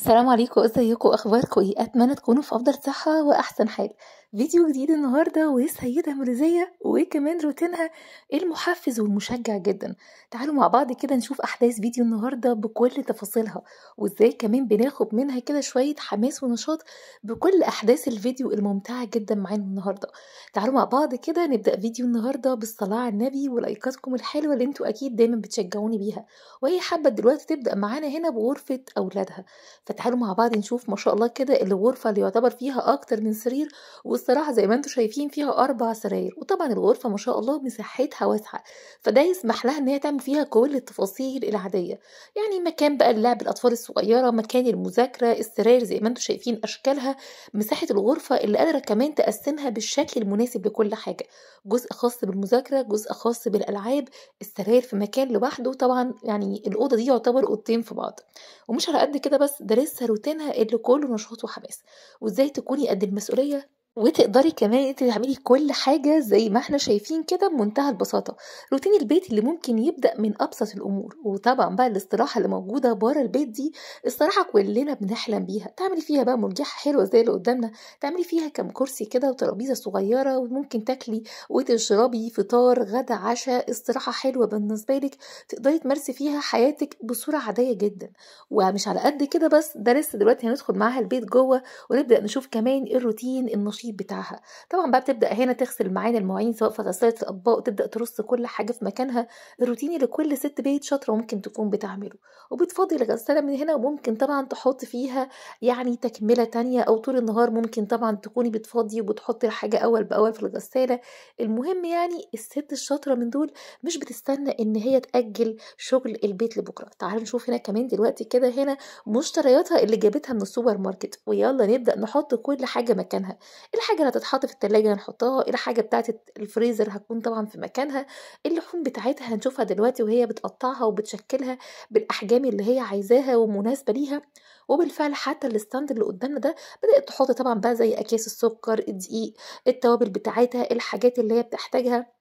السلام عليكم ازيكم اخباركم ايه اتمنى تكونوا في افضل صحه واحسن حال فيديو جديد النهارده وسيده مرزيه وكمان روتينها المحفز والمشجع جدا تعالوا مع بعض كده نشوف احداث فيديو النهارده بكل تفاصيلها وازاي كمان بناخد منها كده شويه حماس ونشاط بكل احداث الفيديو الممتعه جدا معانا النهارده تعالوا مع بعض كده نبدا فيديو النهارده بالصلاه على النبي ولايكاتكم الحلوه اللي انتوا اكيد دايما بتشجعوني بيها وهي حابه دلوقتي تبدا معانا هنا بغرفه اولادها فتعالوا مع بعض نشوف ما شاء الله كده الغرفة اللي يعتبر فيها أكتر من سرير والصراحة زي ما انتم شايفين فيها أربع سراير وطبعا الغرفة ما شاء الله مساحتها واسعة فده يسمح لها إن هي تعمل فيها كل التفاصيل العادية يعني مكان بقى لعب الأطفال الصغيرة مكان المذاكرة السراير زي ما انتم شايفين أشكالها مساحة الغرفة اللي قادرة كمان تقسمها بالشكل المناسب لكل حاجة جزء خاص بالمذاكرة جزء خاص بالألعاب السراير في مكان لوحده طبعا يعني الأوضة دي يعتبر أوضتين في بعض ومش على قد كده بس ده لسه روتينها اللي كله نشاط وحماس وازاي تكوني قد المسؤوليه وتقدري كمان انت تعملي كل حاجه زي ما احنا شايفين كده بمنتهى البساطه روتين البيت اللي ممكن يبدا من ابسط الامور وطبعا بقى الاستراحه اللي موجوده بره البيت دي الصراحه كلنا بنحلم بيها تعملي فيها بقى مرجحه حلوه زي اللي قدامنا تعملي فيها كم كرسي كده وترابيزه صغيره وممكن تاكلي وتشربي فطار غدا عشاء استراحه حلوه بالنسبه لك تقدري تمارسي فيها حياتك بصوره عاديه جدا ومش على قد كده بس ده لسه دلوقتي هندخل معاها البيت جوه ونبدا نشوف كمان الروتين النشيط الترتيب بتاعها طبعا بقى بتبدا هنا تغسل معانا المواعين سواء في غساله الاطباق وتبدا ترص كل حاجه في مكانها الروتيني اللي كل ست بيت شاطره ممكن تكون بتعمله وبتفضي الغساله من هنا وممكن طبعا تحط فيها يعني تكمله تانية او طول النهار ممكن طبعا تكوني بتفضي وبتحطي الحاجه اول باول في الغساله المهم يعني الست الشاطره من دول مش بتستنى ان هي تاجل شغل البيت لبكره تعالوا نشوف هنا كمان دلوقتي كده هنا مشترياتها اللي جابتها من السوبر ماركت ويلا نبدا نحط كل حاجه مكانها الحاجه اللي هتتحط في التلاجة هنحطها الحاجه بتاعت الفريزر هتكون طبعا في مكانها اللحوم بتاعتها هنشوفها دلوقتي وهي بتقطعها وبتشكلها بالاحجام اللي هي عايزاها ومناسبه ليها وبالفعل حتى الستاند اللي قدامنا ده بدات تحط طبعا بقى زي اكياس السكر الدقيق التوابل بتاعتها الحاجات اللي هي بتحتاجها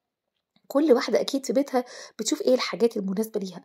كل واحدة أكيد في بيتها بتشوف إيه الحاجات المناسبة ليها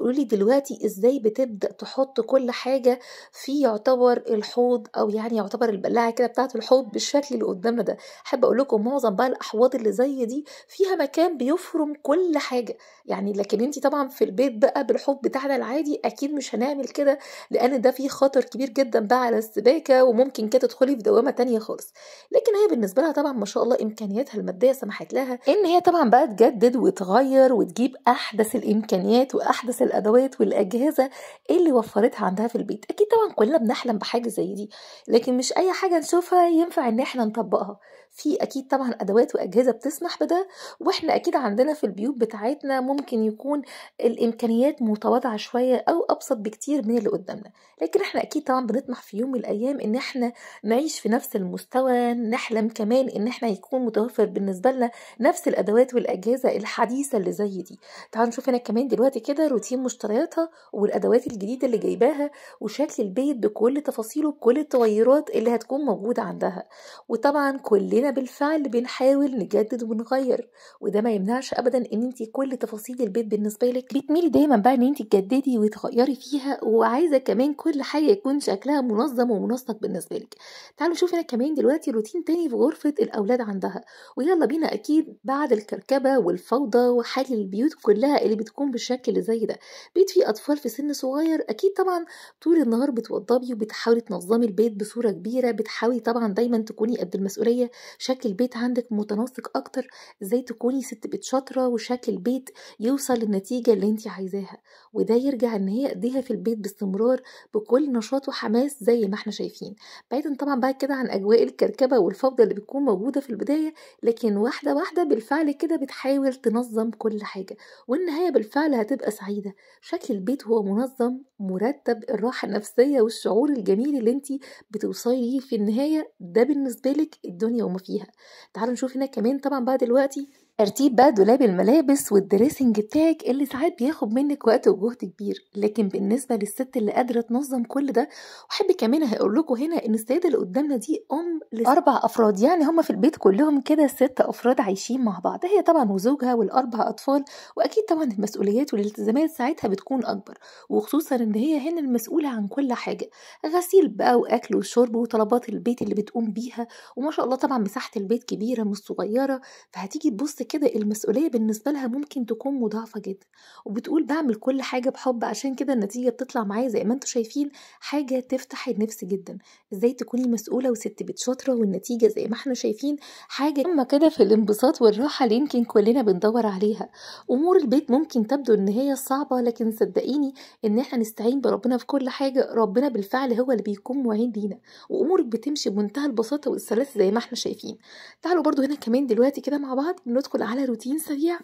لي دلوقتي إزاي بتبدأ تحط كل حاجة في يعتبر الحوض أو يعني يعتبر البلاعة كده بتاعة الحوض بالشكل اللي قدامنا ده حابة أقول لكم معظم بقى الأحواض اللي زي دي فيها مكان بيفرم كل حاجة يعني لكن أنت طبعا في البيت بقى بالحوض بتاعنا العادي أكيد مش هنعمل كده لأن ده فيه خطر كبير جدا بقى على السباكة وممكن كده تدخلي في دوامة تانية خالص لكن هي بالنسبة لها طبعا ما شاء الله إمكانياتها المادية سمحت لها إن هي طبعا بقى تجدد وتغير وتجيب احدث الامكانيات واحدث الادوات والاجهزه اللي وفرتها عندها في البيت اكيد طبعا كلنا بنحلم بحاجه زي دي لكن مش اي حاجه نشوفها ينفع ان احنا نطبقها في اكيد طبعا ادوات واجهزه بتسمح بده واحنا اكيد عندنا في البيوت بتاعتنا ممكن يكون الامكانيات متواضعه شويه او ابسط بكتير من اللي قدامنا لكن احنا اكيد طبعا بنطمح في يوم من الايام ان احنا نعيش في نفس المستوى نحلم كمان ان احنا يكون متوفر بالنسبه لنا نفس الادوات والاجهزه الحديثه اللي زي دي تعالوا نشوف هنا كمان دلوقتي كده روتين مشترياتها والادوات الجديده اللي جايباها وشكل البيت بكل تفاصيله بكل التغيرات اللي هتكون موجوده عندها وطبعا كلنا كلنا بالفعل بنحاول نجدد ونغير وده ما يمنعش ابدا ان انت كل تفاصيل البيت بالنسبه لك بتميلي دايما بقى ان انت تجددي وتغيري فيها وعايزه كمان كل حاجه يكون شكلها منظم ومنسق بالنسبه لك تعالوا نشوف هنا كمان دلوقتي روتين تاني في غرفه الاولاد عندها ويلا بينا اكيد بعد الكركبه والفوضى وحال البيوت كلها اللي بتكون بالشكل اللي زي ده بيت فيه اطفال في سن صغير اكيد طبعا طول النهار بتوضبي وبتحاولي تنظمي البيت بصوره كبيره بتحاولي طبعا دايما تكوني قد المسؤوليه شكل البيت عندك متناسق اكتر ازاي تكوني ست بيت شاطره وشكل البيت يوصل للنتيجه اللي انت عايزاها وده يرجع ان هي اديها في البيت باستمرار بكل نشاط وحماس زي ما احنا شايفين بعيدا طبعا بعد كده عن اجواء الكركبه والفوضى اللي بتكون موجوده في البدايه لكن واحده واحده بالفعل كده بتحاول تنظم كل حاجه والنهايه بالفعل هتبقى سعيده شكل البيت هو منظم مرتب الراحه النفسيه والشعور الجميل اللي انت بتوصلي ليه في النهايه ده بالنسبه لك الدنيا وما فيها تعالوا نشوف هنا كمان طبعا بقى دلوقتي ترتيب بقى دولاب الملابس والدريسنج بتاعك اللي ساعات بياخد منك وقت وجهد كبير لكن بالنسبة للست اللي قادرة تنظم كل ده وحب كمان هقول لكم هنا ان السيدة اللي قدامنا دي ام لاربع افراد يعني هما في البيت كلهم كده ست افراد عايشين مع بعض هي طبعا وزوجها والاربع اطفال واكيد طبعا المسؤوليات والالتزامات ساعتها بتكون اكبر وخصوصا ان هي هنا المسؤولة عن كل حاجة غسيل بقى واكل وشرب وطلبات البيت اللي بتقوم بيها وما شاء الله طبعا مساحة البيت كبيرة مش صغيرة فهتيجي تبص كده المسؤولية بالنسبة لها ممكن تكون مضاعفة جدا وبتقول بعمل كل حاجة بحب عشان كده النتيجة بتطلع معايا زي ما انتم شايفين حاجة تفتح النفس جدا ازاي تكوني مسؤولة وست بيت شاطرة والنتيجة زي ما احنا شايفين حاجة اما كده في الانبساط والراحة اللي يمكن كلنا بندور عليها امور البيت ممكن تبدو ان هي صعبة لكن صدقيني ان احنا نستعين بربنا في كل حاجة ربنا بالفعل هو اللي بيكون معين لينا وامورك بتمشي بمنتهى البساطة والسلاسة زي ما احنا شايفين تعالوا برضو هنا كمان دلوقتي كده مع بعض ندخل ندخل على روتين سريع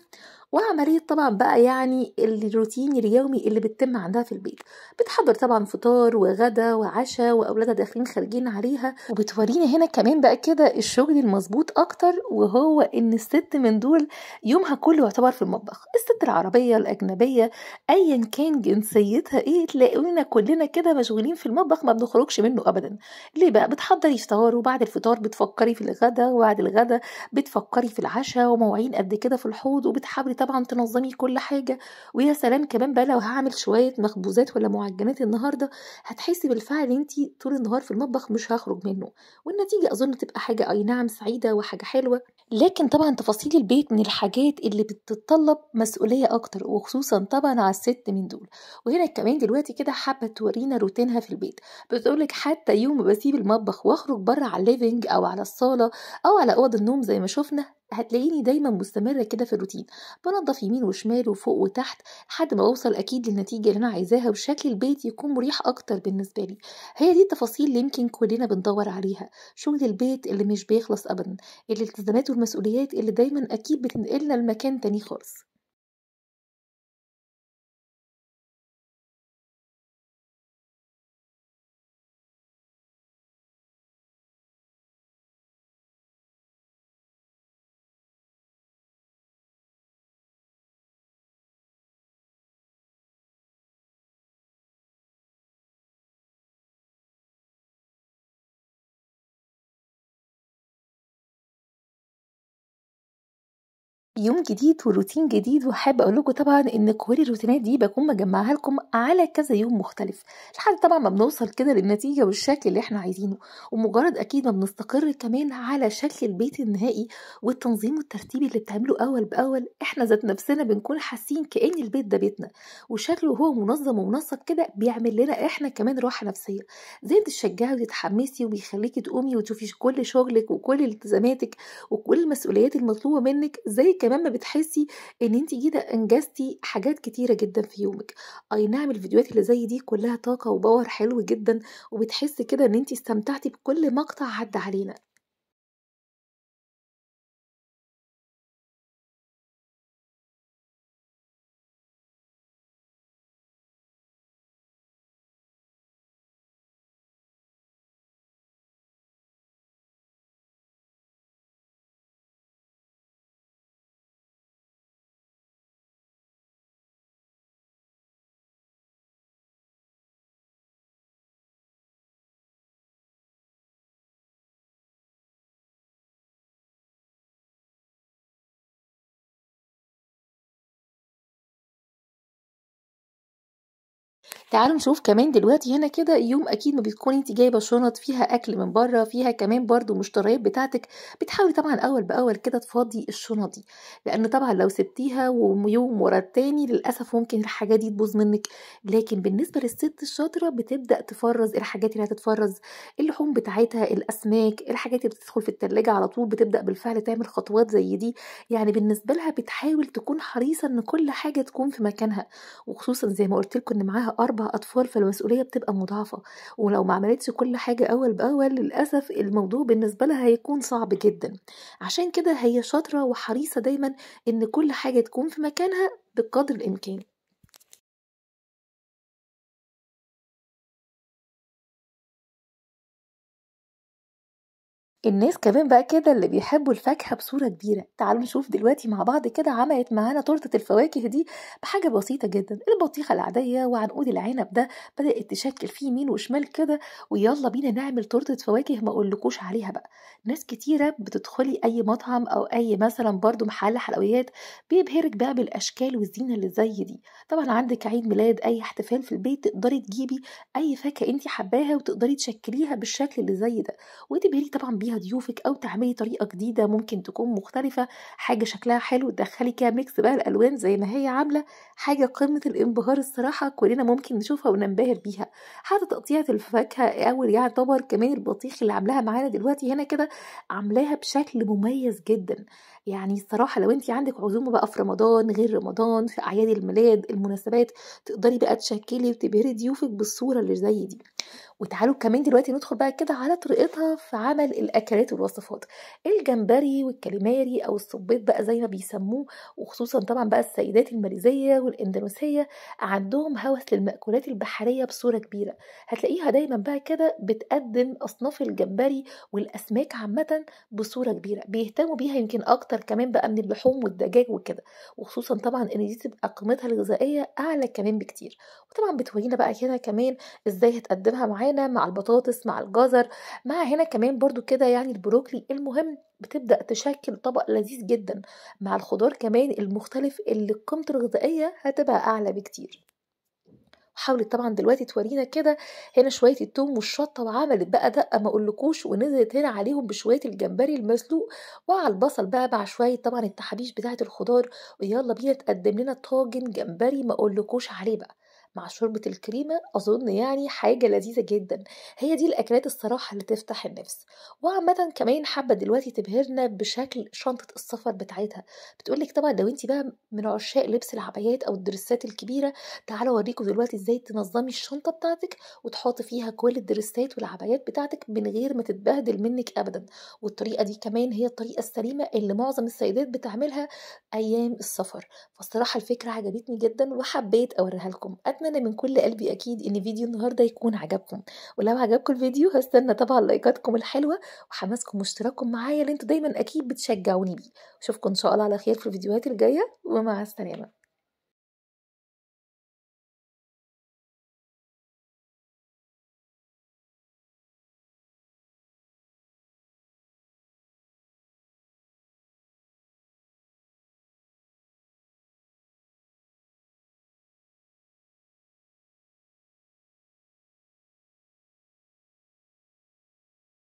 وعملية طبعا بقى يعني الروتين اليومي اللي بتتم عندها في البيت بتحضر طبعا فطار وغدا وعشاء وأولادها داخلين خارجين عليها وبتورينا هنا كمان بقى كده الشغل المظبوط أكتر وهو إن الست من دول يومها كله يعتبر في المطبخ الست العربية الأجنبية أيا كان جنسيتها إيه تلاقونا كلنا كده مشغولين في المطبخ ما بنخرجش منه أبدا ليه بقى بتحضري فطار وبعد الفطار بتفكري في الغدا وبعد الغدا بتفكري في العشاء ومواعين قد كده في الحوض وبتحاولي طبعا تنظمي كل حاجه ويا سلام كمان بقى لو هعمل شويه مخبوزات ولا معجنات النهارده هتحسي بالفعل انت طول النهار في المطبخ مش هخرج منه والنتيجه اظن تبقى حاجه اي نعم سعيده وحاجه حلوه لكن طبعا تفاصيل البيت من الحاجات اللي بتتطلب مسؤوليه اكتر وخصوصا طبعا على الست من دول وهنا كمان دلوقتي كده حابه تورينا روتينها في البيت بتقولك حتى يوم بسيب المطبخ واخرج بره على الليفينج او على الصاله او على اوض النوم زي ما شفنا هتلاقيني دايما مستمره كده في الروتين بنضف يمين وشمال وفوق وتحت لحد ما اوصل اكيد للنتيجه اللي انا عايزاها وشكل البيت يكون مريح اكتر بالنسبه لي هي دي التفاصيل اللي يمكن كلنا بندور عليها شغل البيت اللي مش بيخلص ابدا الالتزامات والمسؤوليات اللي دايما اكيد بتنقلنا لمكان تاني خالص يوم جديد وروتين جديد وحابه اقول لكم طبعا ان كل الروتينات دي بكون مجمعها لكم على كذا يوم مختلف لحد طبعا ما بنوصل كده للنتيجه والشكل اللي احنا عايزينه ومجرد اكيد ما بنستقر كمان على شكل البيت النهائي والتنظيم والترتيب اللي بتعمله اول باول احنا ذات نفسنا بنكون حاسين كان البيت ده بيتنا وشكله هو منظم ومنسق كده بيعمل لنا احنا كمان راحه نفسيه زي بتشجعي وتتحمسي وبيخليكي تقومي وتشوفي كل شغلك وكل التزاماتك وكل المسؤوليات المطلوبه منك زي كمان ما بتحسي ان انت كده انجزتي حاجات كتيره جدا في يومك اي نعم الفيديوهات اللي زي دي كلها طاقه وباور حلو جدا وبتحسي كده ان انت استمتعتي بكل مقطع عدى علينا تعالوا نشوف كمان دلوقتي هنا كده يوم اكيد ما بتكوني انت جايبه شنط فيها اكل من بره فيها كمان برده مشتريات بتاعتك بتحاولي طبعا اول باول كده تفضي الشنط دي لان طبعا لو سبتيها ويوم ورا التاني للاسف ممكن الحاجات دي تبوظ منك لكن بالنسبه للست الشاطره بتبدا تفرز الحاجات اللي هتتفرز اللحوم بتاعتها الاسماك الحاجات اللي بتدخل في التلاجة على طول بتبدا بالفعل تعمل خطوات زي دي يعني بالنسبه لها بتحاول تكون حريصه ان كل حاجه تكون في مكانها وخصوصا زي ما قلت لكم ان معاها اربع اطفال فالمسؤوليه بتبقى مضاعفه ولو ما عملتش كل حاجه اول باول للاسف الموضوع بالنسبه لها هيكون صعب جدا عشان كده هي شاطره وحريصه دايما ان كل حاجه تكون في مكانها بقدر الامكان الناس كمان بقى كده اللي بيحبوا الفاكهة بصورة كبيرة تعالوا نشوف دلوقتي مع بعض كده عملت معانا تورتة الفواكه دي بحاجة بسيطة جدا البطيخة العادية وعنقود العنب ده بدأت تشكل فيه يمين وشمال كده ويلا بينا نعمل تورتة فواكه ما أقولكوش عليها بقى ناس كتيرة بتدخلي أي مطعم أو أي مثلا برضو محل حلويات بيبهرك بقى بالأشكال والزينة اللي زي دي طبعا عندك عيد ميلاد أي احتفال في البيت تقدري تجيبي أي فاكهة أنت حباها وتقدري تشكليها بالشكل اللي زي ده وتبهري طبعا بيها بيها ضيوفك او تعملي طريقه جديده ممكن تكون مختلفه حاجه شكلها حلو تدخلي كده ميكس بقى الالوان زي ما هي عامله حاجه قمه الانبهار الصراحه كلنا ممكن نشوفها وننبهر بيها حتى تقطيعه الفاكهه او يعتبر يعني كمان البطيخ اللي عاملاها معانا دلوقتي هنا كده عاملاها بشكل مميز جدا يعني الصراحه لو انت عندك عزومه بقى في رمضان غير رمضان في اعياد الميلاد المناسبات تقدري بقى تشكلي وتبهري ضيوفك بالصوره اللي زي دي وتعالوا كمان دلوقتي ندخل بقى كده على طريقتها في عمل الاكلات والوصفات الجمبري والكاليماري او الصبيط بقى زي ما بيسموه وخصوصا طبعا بقى السيدات الماليزيه والاندونيسيه عندهم هوس للمأكولات البحريه بصوره كبيره هتلاقيها دايما بقى كده بتقدم اصناف الجمبري والاسماك عامه بصوره كبيره بيهتموا بيها يمكن اكتر اكتر كمان بقى من اللحوم والدجاج وكده وخصوصا طبعا ان دي تبقى قيمتها الغذائيه اعلى كمان بكتير وطبعا بتورينا بقى هنا كمان ازاي هتقدمها معانا مع البطاطس مع الجزر مع هنا كمان برضو كده يعني البروكلي المهم بتبدا تشكل طبق لذيذ جدا مع الخضار كمان المختلف اللي قيمته الغذائيه هتبقى اعلى بكتير حاولت طبعا دلوقتي تورينا كده هنا شويه التوم والشطه وعملت بقى دقه ما اقولكوش ونزلت هنا عليهم بشويه الجمبري المسلوق وعلى البصل بقى مع شويه طبعا التحابيش بتاعه الخضار ويلا بينا تقدم لنا طاجن جمبري ما اقولكوش عليه بقى مع شوربة الكريمة أظن يعني حاجة لذيذة جدا هي دي الأكلات الصراحة اللي تفتح النفس وعامة كمان حابة دلوقتي تبهرنا بشكل شنطة السفر بتاعتها بتقولك طبعا لو انت بقى من عشاق لبس العبايات أو الدرسات الكبيرة تعالى أوريكم دلوقتي ازاي تنظمي الشنطة بتاعتك وتحطي فيها كل الدرسات والعبايات بتاعتك من غير ما تتبهدل منك أبدا والطريقة دي كمان هي الطريقة السليمة اللي معظم السيدات بتعملها أيام السفر فالصراحة الفكرة عجبتني جدا وحبيت أوريها لكم اتمنى من كل قلبي اكيد ان فيديو النهارده يكون عجبكم ولو عجبكم الفيديو هستنى طبعا لايكاتكم الحلوه وحماسكم واشتراككم معايا اللي انتوا دايما اكيد بتشجعوني بيه اشوفكم ان شاء الله على خير في الفيديوهات الجايه ومع السلامه